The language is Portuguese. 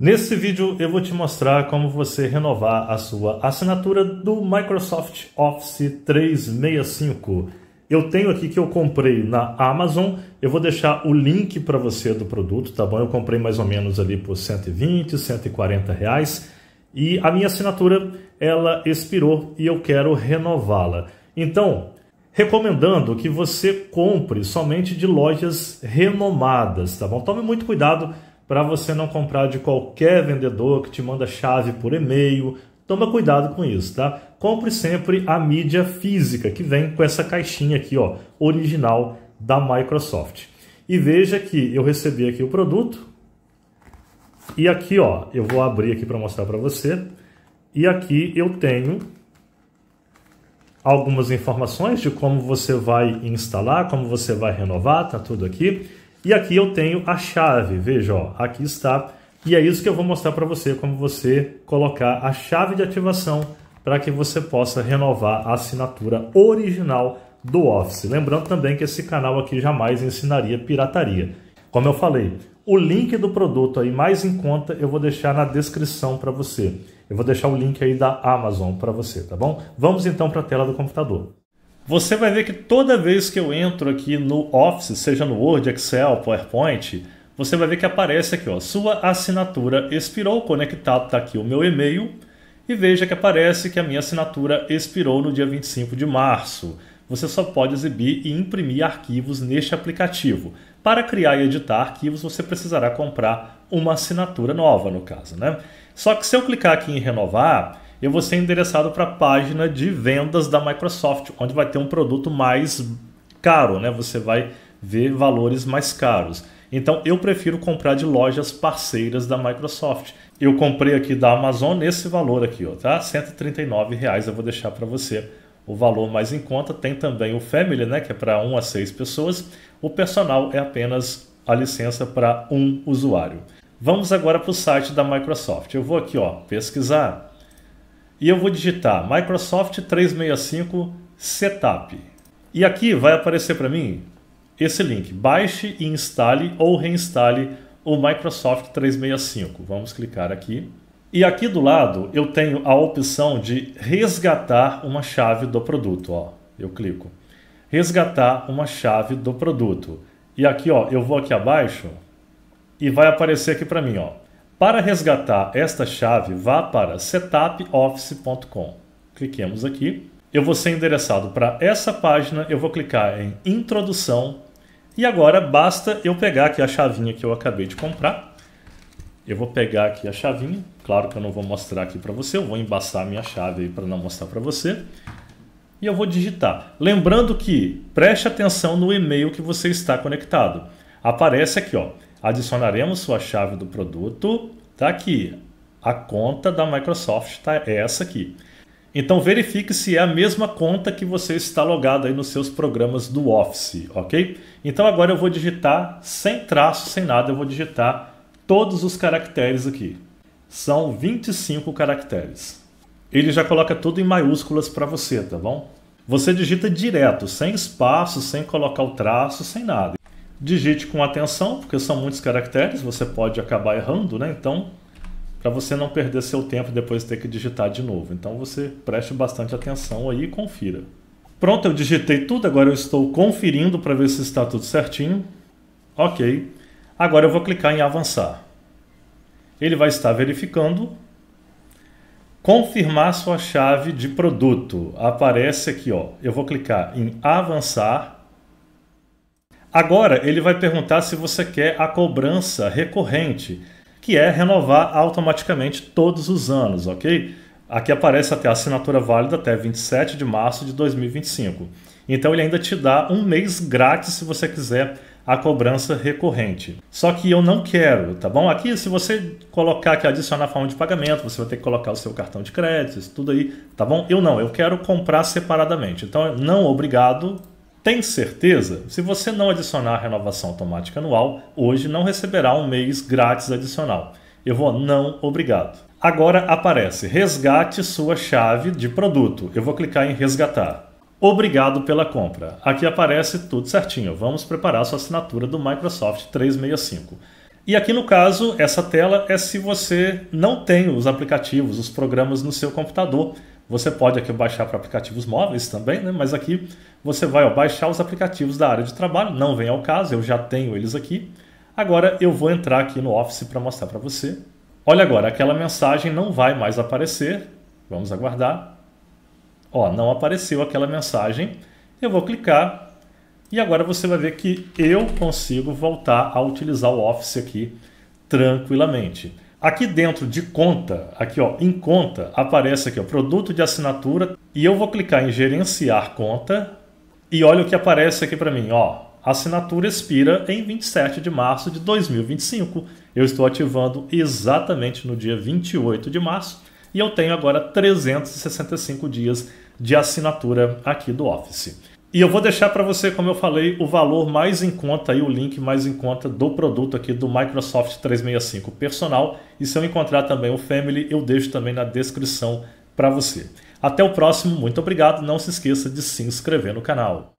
Nesse vídeo eu vou te mostrar como você renovar a sua assinatura do Microsoft Office 365. Eu tenho aqui que eu comprei na Amazon, eu vou deixar o link para você do produto, tá bom? Eu comprei mais ou menos ali por 120, 140 reais e a minha assinatura ela expirou e eu quero renová-la. Então, recomendando que você compre somente de lojas renomadas, tá bom? Tome muito cuidado para você não comprar de qualquer vendedor que te manda chave por e-mail. Toma cuidado com isso, tá? Compre sempre a mídia física que vem com essa caixinha aqui, ó, original da Microsoft. E veja que eu recebi aqui o produto. E aqui, ó, eu vou abrir aqui para mostrar para você. E aqui eu tenho algumas informações de como você vai instalar, como você vai renovar, tá tudo aqui. E aqui eu tenho a chave, veja, ó, aqui está. E é isso que eu vou mostrar para você, como você colocar a chave de ativação para que você possa renovar a assinatura original do Office. Lembrando também que esse canal aqui jamais ensinaria pirataria. Como eu falei, o link do produto aí mais em conta eu vou deixar na descrição para você. Eu vou deixar o link aí da Amazon para você, tá bom? Vamos então para a tela do computador. Você vai ver que toda vez que eu entro aqui no Office, seja no Word, Excel, PowerPoint, você vai ver que aparece aqui, ó, sua assinatura expirou, conectado está aqui o meu e-mail, e veja que aparece que a minha assinatura expirou no dia 25 de março. Você só pode exibir e imprimir arquivos neste aplicativo. Para criar e editar arquivos, você precisará comprar uma assinatura nova, no caso, né? Só que se eu clicar aqui em renovar, eu vou ser endereçado para a página de vendas da Microsoft, onde vai ter um produto mais caro, né? Você vai ver valores mais caros. Então eu prefiro comprar de lojas parceiras da Microsoft. Eu comprei aqui da Amazon nesse valor aqui, ó, tá? 139 reais, eu vou deixar para você o valor mais em conta. Tem também o Family, né, que é para 1 a 6 pessoas. O personal é apenas a licença para um usuário. Vamos agora para o site da Microsoft. Eu vou aqui, ó, pesquisar e eu vou digitar Microsoft 365 Setup. E aqui vai aparecer para mim esse link: baixe e instale ou reinstale o Microsoft 365. Vamos clicar aqui. E aqui do lado eu tenho a opção de resgatar uma chave do produto. Ó. Eu clico. Resgatar uma chave do produto. E aqui ó, eu vou aqui abaixo e vai aparecer aqui para mim. Ó. Para resgatar esta chave, vá para setupoffice.com. Cliquemos aqui. Eu vou ser endereçado para essa página, eu vou clicar em introdução e agora basta eu pegar aqui a chavinha que eu acabei de comprar. Eu vou pegar aqui a chavinha, claro que eu não vou mostrar aqui para você, eu vou embaçar a minha chave aí para não mostrar para você. E eu vou digitar. Lembrando que preste atenção no e-mail que você está conectado. Aparece aqui, ó, adicionaremos sua chave do produto. tá aqui. A conta da Microsoft tá, é essa aqui. Então verifique se é a mesma conta que você está logado aí nos seus programas do Office, ok? Então agora eu vou digitar sem traço, sem nada, eu vou digitar todos os caracteres aqui. São 25 caracteres. Ele já coloca tudo em maiúsculas para você, tá bom? Você digita direto, sem espaço, sem colocar o traço, sem nada. Digite com atenção, porque são muitos caracteres, você pode acabar errando, né? Então, para você não perder seu tempo depois ter que digitar de novo. Então, você preste bastante atenção aí e confira. Pronto, eu digitei tudo, agora eu estou conferindo para ver se está tudo certinho. Ok. Agora eu vou clicar em avançar. Ele vai estar verificando. Confirmar sua chave de produto. Aparece aqui, ó. Eu vou clicar em avançar Agora ele vai perguntar se você quer a cobrança recorrente, que é renovar automaticamente todos os anos, ok? Aqui aparece até a assinatura válida até 27 de março de 2025. Então ele ainda te dá um mês grátis se você quiser a cobrança recorrente. Só que eu não quero, tá bom? Aqui, se você colocar que adicionar a forma de pagamento, você vai ter que colocar o seu cartão de crédito, isso tudo aí, tá bom? Eu não, eu quero comprar separadamente. Então, não, obrigado, tem certeza? Se você não adicionar a renovação automática anual, hoje não receberá um mês grátis adicional. Eu vou não obrigado. Agora aparece resgate sua chave de produto. Eu vou clicar em resgatar. Obrigado pela compra. Aqui aparece tudo certinho. Vamos preparar sua assinatura do Microsoft 365. E aqui no caso, essa tela é se você não tem os aplicativos, os programas no seu computador você pode aqui baixar para aplicativos móveis também, né? mas aqui você vai ó, baixar os aplicativos da área de trabalho, não vem ao caso, eu já tenho eles aqui. Agora eu vou entrar aqui no Office para mostrar para você. Olha agora, aquela mensagem não vai mais aparecer, vamos aguardar. Ó, não apareceu aquela mensagem, eu vou clicar e agora você vai ver que eu consigo voltar a utilizar o Office aqui tranquilamente. Aqui dentro de conta, aqui ó, em conta, aparece aqui o produto de assinatura e eu vou clicar em gerenciar conta e olha o que aparece aqui para mim, ó, assinatura expira em 27 de março de 2025. Eu estou ativando exatamente no dia 28 de março e eu tenho agora 365 dias de assinatura aqui do Office. E eu vou deixar para você, como eu falei, o valor mais em conta e o link mais em conta do produto aqui do Microsoft 365 Personal. E se eu encontrar também o Family, eu deixo também na descrição para você. Até o próximo, muito obrigado. Não se esqueça de se inscrever no canal.